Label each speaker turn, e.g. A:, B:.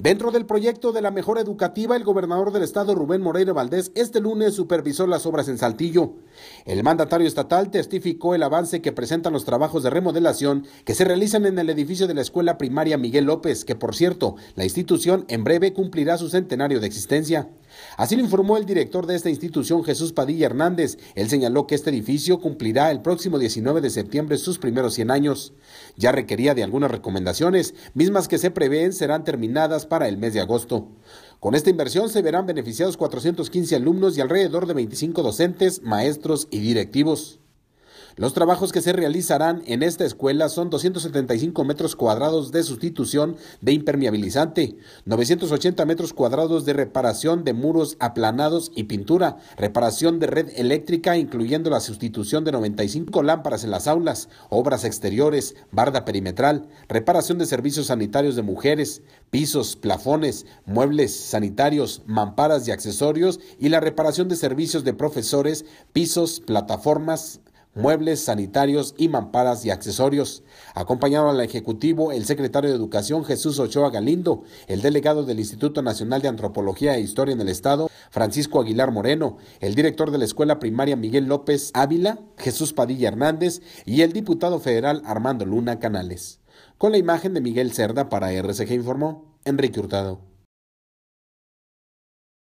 A: Dentro del proyecto de la mejora educativa, el gobernador del estado Rubén Moreira Valdés este lunes supervisó las obras en Saltillo. El mandatario estatal testificó el avance que presentan los trabajos de remodelación que se realizan en el edificio de la escuela primaria Miguel López, que por cierto, la institución en breve cumplirá su centenario de existencia. Así lo informó el director de esta institución, Jesús Padilla Hernández. Él señaló que este edificio cumplirá el próximo 19 de septiembre sus primeros 100 años. Ya requería de algunas recomendaciones, mismas que se prevén serán terminadas para el mes de agosto. Con esta inversión se verán beneficiados 415 alumnos y alrededor de 25 docentes, maestros y directivos. Los trabajos que se realizarán en esta escuela son 275 metros cuadrados de sustitución de impermeabilizante, 980 metros cuadrados de reparación de muros aplanados y pintura, reparación de red eléctrica incluyendo la sustitución de 95 lámparas en las aulas, obras exteriores, barda perimetral, reparación de servicios sanitarios de mujeres, pisos, plafones, muebles sanitarios, mamparas y accesorios y la reparación de servicios de profesores, pisos, plataformas, muebles sanitarios y mamparas y accesorios. Acompañado al Ejecutivo el secretario de Educación Jesús Ochoa Galindo, el delegado del Instituto Nacional de Antropología e Historia en el Estado, Francisco Aguilar Moreno, el director de la Escuela Primaria Miguel López Ávila, Jesús Padilla Hernández y el diputado federal Armando Luna Canales. Con la imagen de Miguel Cerda para RCG informó Enrique Hurtado.